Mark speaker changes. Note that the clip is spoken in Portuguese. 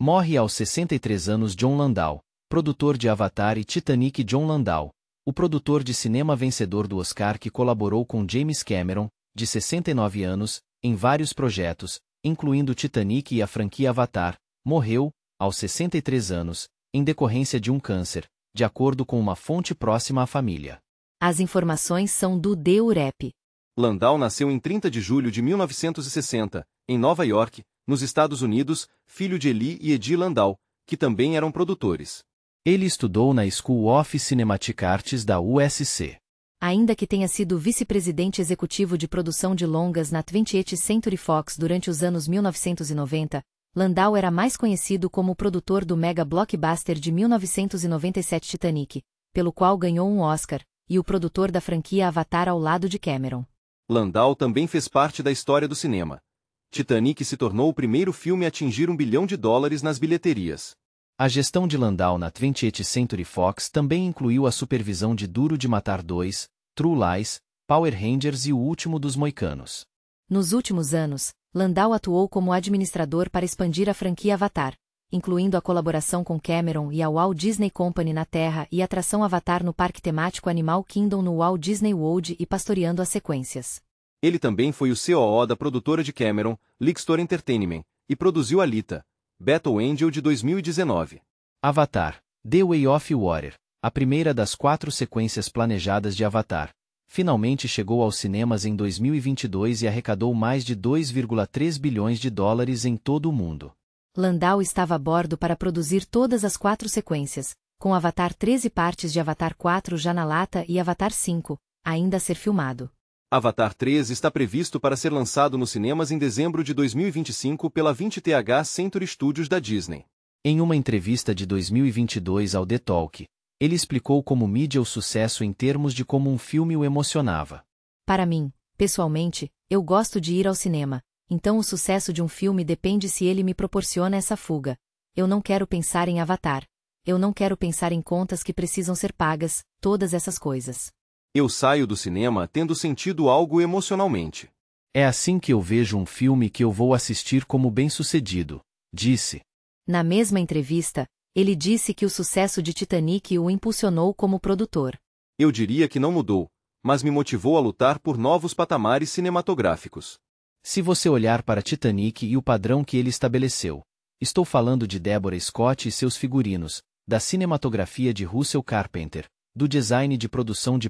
Speaker 1: Morre aos 63 anos John Landau, produtor de Avatar e Titanic John Landau, o produtor de cinema vencedor do Oscar que colaborou com James Cameron, de 69 anos, em vários projetos, incluindo Titanic e a franquia Avatar, morreu, aos 63 anos, em decorrência de um câncer, de acordo com uma fonte
Speaker 2: próxima à família. As informações são do DEUREP.
Speaker 1: Landau nasceu em 30 de julho de 1960, em Nova York, nos Estados Unidos, filho de Eli e Edi Landau, que também eram produtores. Ele estudou na School of Cinematic Arts da USC.
Speaker 2: Ainda que tenha sido vice-presidente executivo de produção de longas na 20th Century Fox durante os anos 1990, Landau era mais conhecido como o produtor do mega blockbuster de 1997 Titanic, pelo qual ganhou um Oscar, e o produtor da franquia Avatar ao lado de Cameron.
Speaker 1: Landau também fez parte da história do cinema, Titanic se tornou o primeiro filme a atingir um bilhão de dólares nas bilheterias. A gestão de Landau na 20th Century Fox também incluiu a supervisão de Duro de Matar 2, True Lies, Power Rangers e O Último dos Moicanos.
Speaker 2: Nos últimos anos, Landau atuou como administrador para expandir a franquia Avatar, incluindo a colaboração com Cameron e a Walt Disney Company na Terra e a atração Avatar no parque temático Animal Kingdom no Walt Disney World e pastoreando as sequências.
Speaker 1: Ele também foi o COO da produtora de Cameron, Lixtor Entertainment, e produziu Alita, Battle Angel de 2019. Avatar, The Way of Water, a primeira das quatro sequências planejadas de Avatar, finalmente chegou aos cinemas em 2022 e arrecadou mais de 2,3 bilhões de dólares em todo o mundo.
Speaker 2: Landau estava a bordo para produzir todas as quatro sequências, com Avatar 13 partes de Avatar 4 já na lata e Avatar 5, ainda a ser filmado.
Speaker 1: Avatar 3 está previsto para ser lançado nos cinemas em dezembro de 2025 pela 20th Century Studios da Disney. Em uma entrevista de 2022 ao The Talk, ele explicou como mídia o sucesso em termos de como um filme o emocionava.
Speaker 2: Para mim, pessoalmente, eu gosto de ir ao cinema, então o sucesso de um filme depende se ele me proporciona essa fuga. Eu não quero pensar em Avatar. Eu não quero pensar em contas que precisam ser pagas, todas essas coisas.
Speaker 1: Eu saio do cinema tendo sentido algo emocionalmente. É assim que eu vejo um filme que eu vou assistir como bem-sucedido, disse.
Speaker 2: Na mesma entrevista, ele disse que o sucesso de Titanic o impulsionou como produtor.
Speaker 1: Eu diria que não mudou, mas me motivou a lutar por novos patamares cinematográficos. Se você olhar para Titanic e o padrão que ele estabeleceu, estou falando de Deborah Scott e seus figurinos, da cinematografia de Russell Carpenter, do design de produção de